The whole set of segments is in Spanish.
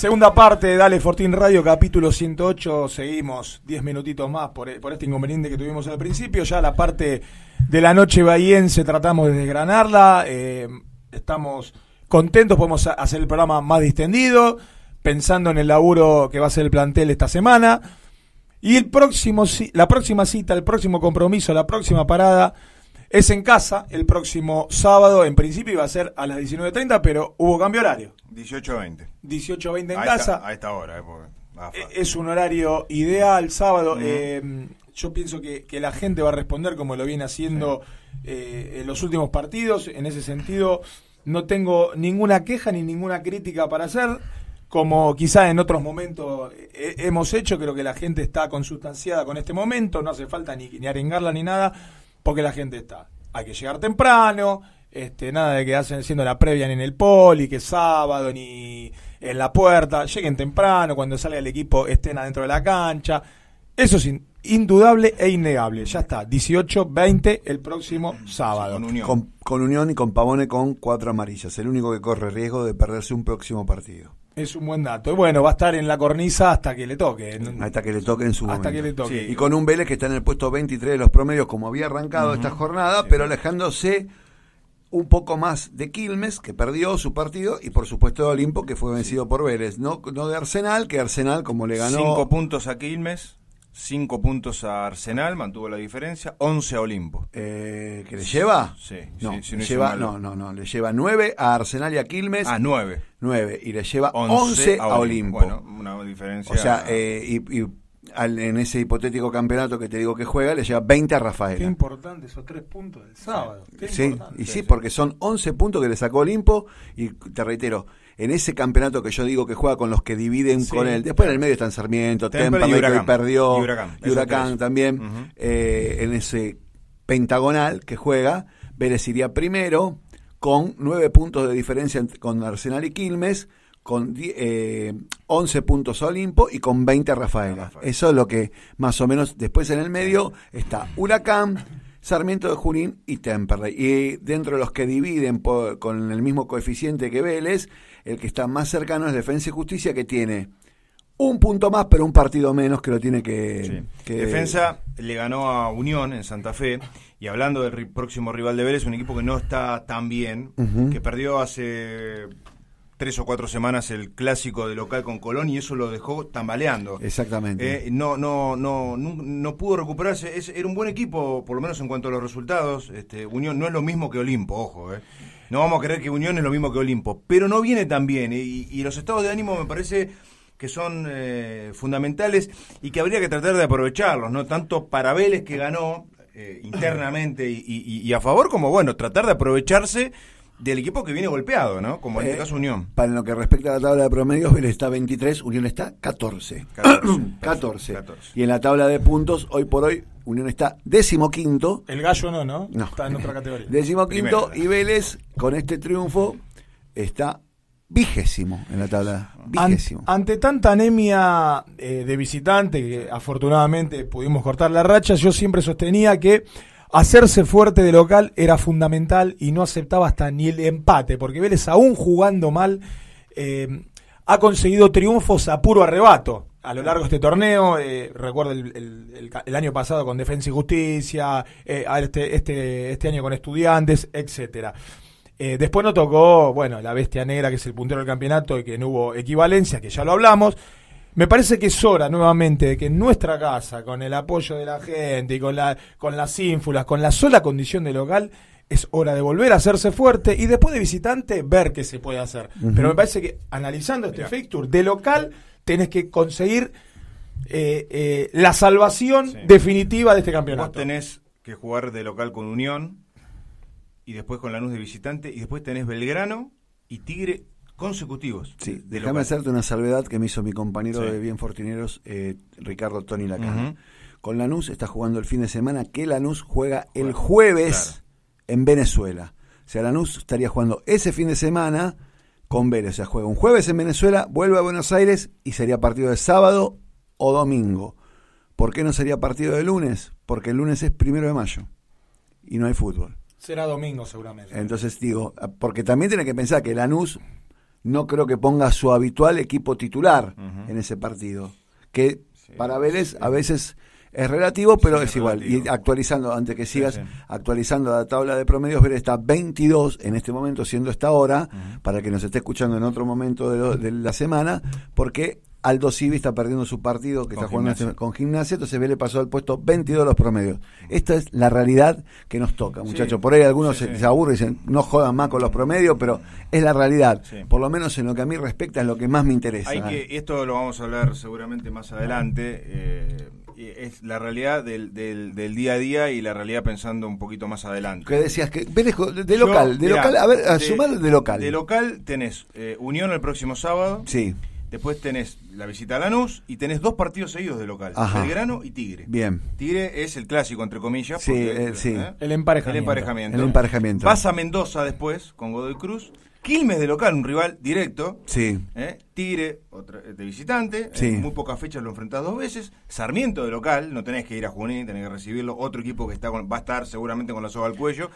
Segunda parte de Dale Fortín Radio, capítulo 108. Seguimos 10 minutitos más por, este inconveniente que tuvimos al principio. Ya la parte de la noche bahiense tratamos de desgranarla. Eh, estamos contentos, podemos hacer el programa más distendido, pensando en el laburo que va a ser el plantel esta semana. Y el próximo, la próxima cita, el próximo compromiso, la próxima parada es en casa el próximo sábado, en principio iba a ser a las 19.30, pero hubo cambio horario. 18.20. 18.20 en casa. a esta hora, eh, ah, eh, Es un horario ideal, sábado. Eh, yo pienso que, la gente va a responder como lo viene haciendo en los últimos partidos. En ese sentido, no tengo ninguna queja ni ninguna crítica para hacer. Como quizá en otros momentos hemos hecho, creo que la gente está consustanciada con este momento, no hace falta ni, ni arengarla ni nada porque la gente está. Hay que llegar temprano, este, nada de que hacen siendo la previa ni en el poli, que es sábado, ni en la puerta. Lleguen temprano, cuando salga el equipo estén adentro de la cancha. Eso sin, indudable e innegable. Ya está, 18-20 el próximo sábado. con, Unión. y con Pavone con cuatro amarillas. El único que corre riesgo de perderse un próximo partido. Es un buen dato. Y bueno, va a estar en la cornisa hasta que le toque. Hasta que le toque en su hasta toque. Y con un Vélez que está en el puesto 23 de los promedios, como había arrancado esta jornada, pero alejándose un poco más de Quilmes, que perdió su partido, y por supuesto de Olimpo, que fue vencido por Vélez. No, no de Arsenal, que Arsenal, como le ganó. Cinco puntos a Quilmes. 5 puntos a Arsenal, mantuvo la diferencia, 11 a Olimpo. Eh, ¿Que le lleva? Sí, no, sí, no, no, no, le lleva 9 a Arsenal y a Quilmes. a 9. 9, y le lleva 11, a Olimpo. Bueno, una diferencia. O sea, eh, y, en ese hipotético campeonato que te digo que juega, le lleva 20 a Rafael. Qué importante esos 3 puntos del sábado. sí, y sí, porque son 11 puntos que le sacó Olimpo, y te reitero, en ese campeonato que yo digo que juega con los que dividen con él. Después en el medio están Sarmiento, Temperley y, perdió, y Huracán, también, eh, en ese pentagonal que juega. Vélez iría primero con nueve puntos de diferencia con Arsenal y Quilmes, con eh, once puntos a Olimpo y con veinte a Rafaela. Rafael. Eso es lo que más o menos después en el medio está Huracán. Sarmiento de Junín y Temperley. Y dentro de los que dividen con el mismo coeficiente que Vélez, el que está más cercano es Defensa y Justicia, que tiene un punto más, pero un partido menos que lo tiene que, Defensa le ganó a Unión en Santa Fe. Y hablando del próximo rival de Vélez, un equipo que no está tan bien, que perdió hace tres o cuatro semanas el clásico de local con Colón y eso lo dejó tambaleando. Exactamente. Eh, no, no, no, no, pudo recuperarse. era un buen equipo, por lo menos en cuanto a los resultados. Este, Unión no es lo mismo que Olimpo, ojo. Eh. No vamos a creer que Unión es lo mismo que Olimpo, pero no viene tan bien. Eh, y, los estados de ánimo me parece que son fundamentales y que habría que tratar de aprovecharlos, ¿no? Tanto para Vélez que ganó internamente y a favor, como bueno, tratar de aprovecharse del equipo que viene golpeado, ¿no? Como en este eh, caso Unión. Para lo que respecta a la tabla de promedios, Vélez está 23, Unión está 14. 14, Y en la tabla de puntos, hoy por hoy, Unión está décimo quinto. El gallo no, ¿no? No. Está en otra categoría. Decimoquinto y Vélez, con este triunfo, está vigésimo en la tabla. Vigésimo. Ante, tanta anemia eh, de visitante, que afortunadamente pudimos cortar la racha, yo siempre sostenía que Hacerse fuerte de local era fundamental y no aceptaba hasta ni el empate, porque Vélez, aún jugando mal, eh, ha conseguido triunfos a puro arrebato a lo largo de este torneo. Eh, recuerdo el, año pasado con Defensa y Justicia, eh, este, este, este año con Estudiantes, etcétera. después no tocó, bueno, la bestia negra, que es el puntero del campeonato y que no hubo equivalencia, que ya lo hablamos. Me parece que es hora nuevamente de que en nuestra casa, con el apoyo de la gente y con, la, con las ínfulas, con la sola condición de local, es hora de volver a hacerse fuerte y después de visitante ver qué se puede hacer. Pero me parece que analizando este fixture de local, tenés que conseguir eh, eh, la salvación definitiva de este campeonato. Vos tenés que jugar de local con Unión y después con la luz de visitante y después tenés Belgrano y Tigre consecutivos. Sí, déjame hacerte una salvedad que me hizo mi compañero de Bien Fortineros, eh, Ricardo Tony Lacana. Con Lanús está jugando el fin de semana, que Lanús juega el jueves en Venezuela. O sea, Lanús estaría jugando ese fin de semana con Vélez. O sea, juega un jueves en Venezuela, vuelve a Buenos Aires y sería partido de sábado o domingo. ¿Por qué no sería partido de lunes? Porque el lunes es primero de mayo y no hay fútbol. Será domingo seguramente. Entonces digo, ah, porque también tiene que pensar que Lanús no creo que ponga su habitual equipo titular en ese partido. Que para Vélez a veces es relativo, pero es, igual. Y actualizando, antes que sigas, actualizando la tabla de promedios, Vélez está 22 en este momento, siendo esta hora, para que nos esté escuchando en otro momento de, de la semana, porque Aldo Civi está perdiendo su partido que está jugando con gimnasia, entonces Vélez pasó al puesto 22 de los promedios. Esta es la realidad que nos toca, muchachos. Por ahí algunos se, aburren y dicen, no jodan más con los promedios, pero es la realidad. Por lo menos en lo que a mí respecta es lo que más me interesa. Hay que, esto lo vamos a hablar seguramente más adelante. Eh, es la realidad del, día a día y la realidad pensando un poquito más adelante. ¿Qué decías que de local, de local, a ver, sumar de local. De local tenés eh, Unión el próximo sábado. Sí. Después tenés la visita a Lanús y tenés dos partidos seguidos de local, Belgrano y Tigre. Bien. Tigre es el clásico, entre comillas. Sí, eh, sí. ¿eh? El emparejamiento. El emparejamiento. El Vas a Mendoza después con Godoy Cruz. Quilmes de local, un rival directo. Sí. ¿Eh? Tigre de visitante. Sí. En muy pocas fechas lo enfrentás dos veces. Sarmiento de local, no tenés que ir a Junín, tenés que recibirlo. Otro equipo que está va a estar seguramente con la soga al cuello.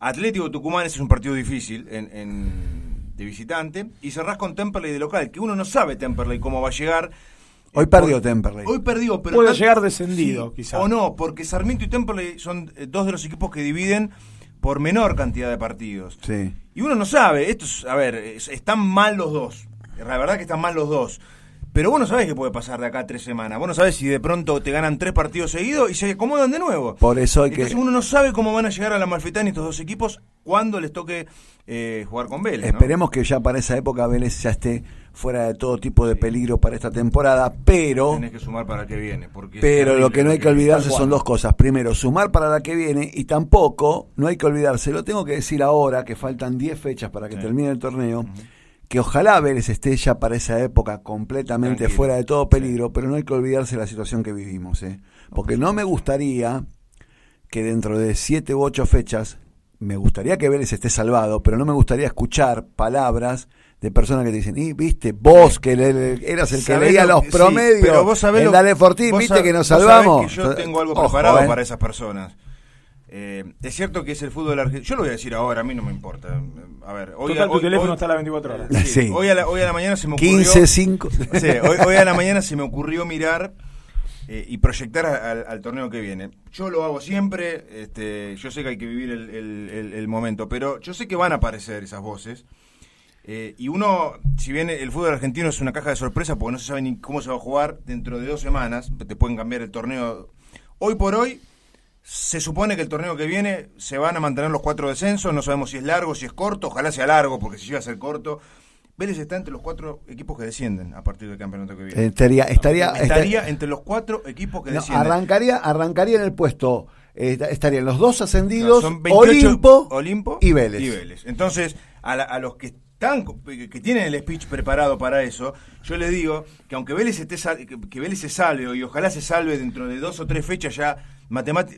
Atlético Tucumán ese es un partido difícil en visitante, y cerrás con Temperley de local, que uno no sabe Temperley cómo va a llegar. Hoy perdió Temperley. Hoy perdió, pero. Puede llegar descendido, quizás. O no, porque Sarmiento y Temperley son eh, dos de los equipos que dividen por menor cantidad de partidos. Sí. Y uno no sabe, esto a ver, están mal los dos. La verdad que están mal los dos. Pero vos no sabés qué puede pasar de acá a tres semanas. Vos no sabés si de pronto te ganan tres partidos seguidos y se acomodan de nuevo. Por eso hay Entonces que. Uno no sabe cómo van a llegar a la y estos dos equipos cuando les toque eh, jugar con Vélez. Esperemos que ya para esa época Vélez ya esté fuera de todo tipo de peligro para esta temporada, pero... Tienes que sumar para la que viene. Porque pero lo que no hay que olvidarse son dos cosas. Primero, sumar para la que viene y tampoco, no hay que olvidarse, lo tengo que decir ahora, que faltan 10 fechas para que termine el torneo que ojalá Vélez esté ya para esa época completamente fuera de todo peligro, pero no hay que olvidarse la situación que vivimos, ¿eh? porque no me gustaría que dentro de siete u ocho fechas, me gustaría que Vélez esté salvado, pero no me gustaría escuchar palabras de personas que te dicen, y viste, vos que eras el que leía los promedios, pero Dale Fortín, viste que nos salvamos. yo tengo algo preparado eh. para esas personas. Eh, es cierto que es el fútbol argentino. Yo lo voy a decir ahora, a mí no me importa. A ver, hoy tu teléfono está a las 24 horas. Sí, Hoy, a la, mañana se me ocurrió. 15, hoy, a la mañana se me ocurrió mirar eh, y proyectar al, torneo que viene. Yo lo hago siempre. Este, yo sé que hay que vivir el, momento, pero yo sé que van a aparecer esas voces. Eh, y uno, si bien el fútbol argentino es una caja de sorpresa porque no se sabe ni cómo se va a jugar dentro de dos semanas, te pueden cambiar el torneo. Hoy por hoy, se supone que el torneo que viene se van a mantener los cuatro descensos, no sabemos si es largo, si es corto, ojalá sea largo, porque si llega a ser corto, Vélez está entre los cuatro equipos que descienden a partir del campeonato que viene. Estaría, estaría, estaría, entre los cuatro equipos que descienden. Arrancaría, arrancaría en el puesto, eh, estarían los dos ascendidos, Olimpo, y, Vélez. Entonces, a, los que están, que tienen el speech preparado para eso, yo les digo que aunque Vélez, esté, que Vélez se salve, y ojalá se salve dentro de dos o tres fechas ya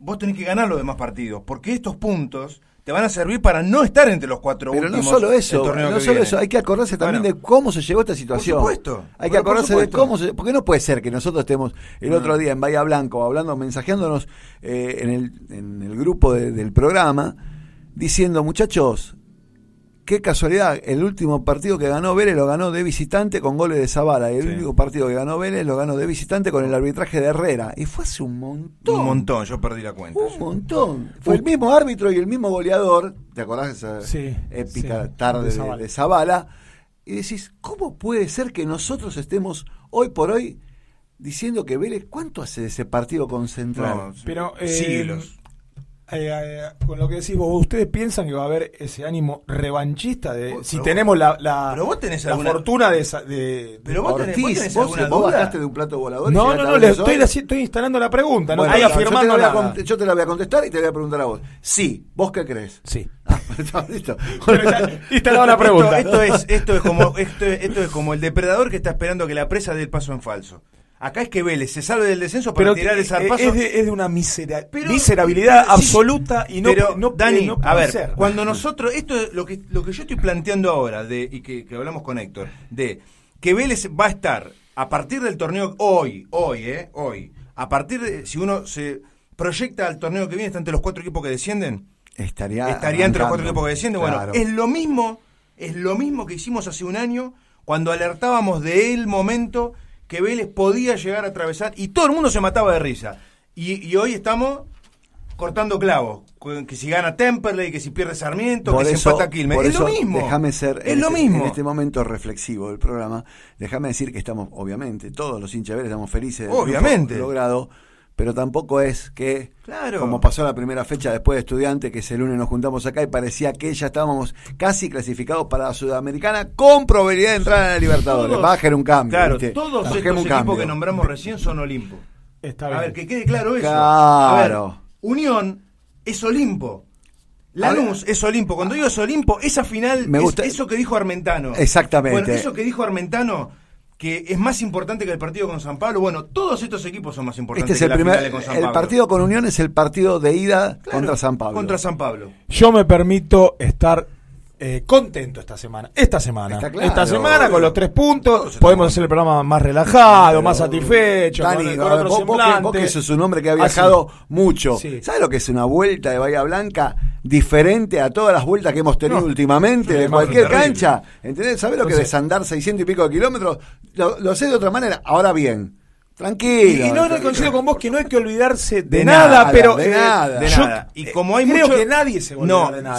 vos tenés que ganar los demás partidos, porque estos puntos te van a servir para no estar entre los cuatro Pero no solo eso, no solo eso, hay que acordarse también de cómo se llegó a esta situación. Por supuesto. Hay que acordarse de cómo se porque no puede ser que nosotros estemos el otro día en Bahía Blanco hablando, mensajeándonos eh, en, el, en el grupo del programa diciendo, muchachos, qué casualidad, el último partido que ganó Vélez lo ganó de visitante con goles de Zavala. Y el único partido que ganó Vélez lo ganó de visitante con el arbitraje de Herrera. Y fue hace un montón. Un montón, yo perdí la cuenta. Un montón. Fue el mismo árbitro y el mismo goleador. ¿Te acordás esa épica tarde de Zavala. Y decís, ¿cómo puede ser que nosotros estemos hoy por hoy diciendo que Vélez, ¿cuánto hace de ese partido concentrado? pero, siglos. Eh, con lo que decís vos, ¿ustedes piensan que va a haber ese ánimo revanchista de si tenemos la, la, la fortuna de, de, pero vos tenés, vos tenés vos bajaste de un plato volador? No, no, no, le estoy, instalando la pregunta, yo te, la voy a contestar y te voy a preguntar a vos. Sí, ¿vos qué crees? Sí. Ah, listo. Instalado la pregunta. Esto, es, esto, es como, esto, esto es como el depredador que está esperando que la presa dé el paso en falso. Acá es que Vélez se sale del descenso para tirar el zarpazo. Es de, una miserabilidad absoluta y no, Dani, a ver, Cuando nosotros, esto es lo que, lo que yo estoy planteando ahora, y que, hablamos con Héctor, de que Vélez va a estar a partir del torneo hoy, hoy, eh, hoy, a partir de, si uno se proyecta al torneo que viene, está entre los cuatro equipos que descienden. Estaría, estaría entre los cuatro equipos que descienden. Bueno, es lo mismo, es lo mismo que hicimos hace un año cuando alertábamos de el momento que Vélez podía llegar a atravesar y todo el mundo se mataba de risa. Y, hoy estamos cortando clavos. Que si gana Temperley, que si pierde Sarmiento, que se empata Quilmes. es lo mismo. Déjame ser. Es lo este, mismo. En este momento reflexivo del programa, déjame decir que estamos, obviamente, todos los hinchas estamos felices de obviamente. logrado pero tampoco es que, como pasó la primera fecha después de estudiante, que ese lunes nos juntamos acá y parecía que ya estábamos casi clasificados para la Sudamericana con probabilidad de entrar en la Libertadores. Todos, un cambio. todos estos equipos que nombramos recién son Olimpo. A ver, que quede claro eso. Claro. Unión es Olimpo. Lanús es Olimpo. Cuando digo es Olimpo, esa final me gusta. Es eso que dijo Armentano. Exactamente. Bueno, eso que dijo Armentano que es más importante que el partido con San Pablo. Bueno, todos estos equipos son más este importantes este el con El partido con Unión es el partido de ida contra San Pablo. Contra San Pablo. Yo me permito estar eh, contento esta semana. Esta semana. esta semana con los tres puntos. Podemos hacer el programa más relajado, más satisfecho. Dani, con, vos, que, sos un hombre que ha ah, viajado mucho. ¿Sabes lo que es una vuelta de Bahía Blanca? diferente a todas las vueltas que hemos tenido últimamente de cualquier cancha. ¿Entendés? ¿Sabés lo que es andar 600 y pico de kilómetros? Lo, sé de otra manera. Ahora bien, Tranquilo. Y no, no con vos que no hay que olvidarse de, nada, pero. De, eh, nada. y como hay Creo mucho, que nadie se olvida de nada.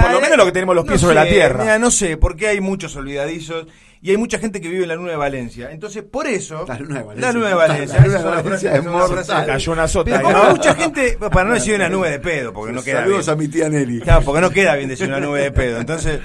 por lo menos eh, lo que tenemos los pies sobre la tierra. no sé, porque hay muchos olvidadizos y hay mucha gente que vive en la nube de Valencia. Entonces, por eso. La nube de Valencia. La de Valencia. es mortal. Cayó una sota. mucha gente, para no decir una nube de pedo, porque no queda. Saludos a mi tía Nelly. Claro, porque no queda bien decir una nube de pedo. Entonces,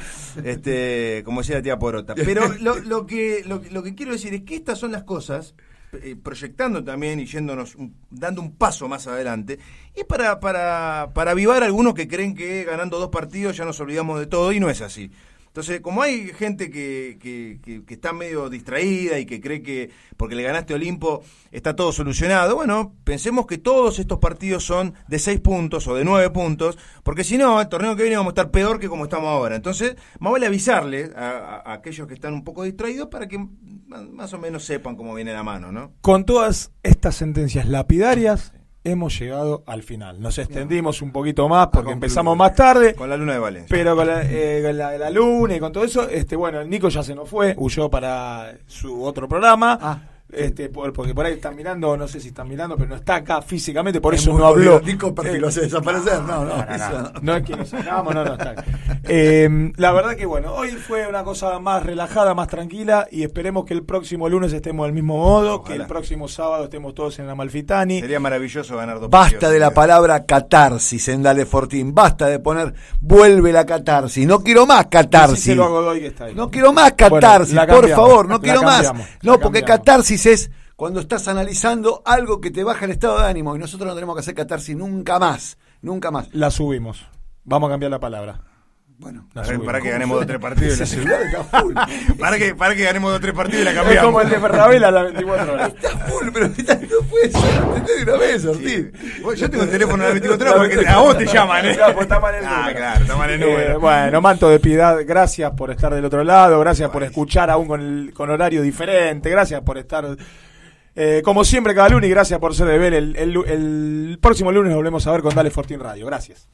este, como decía la tía Porota. Pero lo, lo que, lo, que quiero decir es que estas son las cosas eh, proyectando también y yéndonos, dando un paso más adelante, y para, para, para avivar a algunos que creen que ganando dos partidos ya nos olvidamos de todo, y no es así. Entonces, como hay gente que, que, está medio distraída y que cree que porque le ganaste Olimpo está todo solucionado, bueno, pensemos que todos estos partidos son de seis puntos o de nueve puntos, porque si no, el torneo que viene vamos a estar peor que como estamos ahora. Entonces, más vale avisarle a, a aquellos que están un poco distraídos para que más o menos sepan cómo viene la mano, ¿no? Con todas estas sentencias lapidarias, hemos llegado al final. Nos extendimos un poquito más porque empezamos más tarde. Con la luna de Valencia. Pero con la, eh, la, luna y con todo eso, este, bueno, Nico ya se nos fue, huyó para su otro programa. Ah. Este, porque por ahí están mirando, no sé si están mirando, pero no está acá físicamente, por eso no habló. Eh, no, no. No, no, es que no, no está. Em, la verdad que bueno, hoy fue una cosa más relajada, más tranquila y esperemos que el próximo lunes estemos del mismo modo, que el próximo sábado estemos todos en la Malfitani. Sería maravilloso ganar dos Basta de la palabra catarsis en Dale Fortín, basta de poner vuelve la catarsis, no quiero más catarsis. No quiero más catarsis, por favor, no quiero más. No, porque catarsis cuando estás analizando algo que te baja el estado de ánimo y nosotros no tenemos que hacer catarsis nunca más, nunca más. La subimos. Vamos a cambiar la palabra. Bueno, para que ganemos dos tres partidos. la ciudad, está full. para, que, para que ganemos dos tres partidos la cambiamos. Es como el de Ferrabela a las 24 horas. está full, pero no puede ser. Entendés una vez, Ortiz. Yo tengo el teléfono a las 24 horas porque a vos te llaman, ¿eh? Pues está mal el Ah, claro, está mal el eh, número. bueno, Manto de Piedad, gracias por estar del otro lado. Gracias por escuchar aún con, el, con horario diferente. Gracias por estar. Eh, como siempre, cada lunes, gracias por ser de ver El, el, el próximo lunes volvemos a ver con Dale Fortín Radio. Gracias.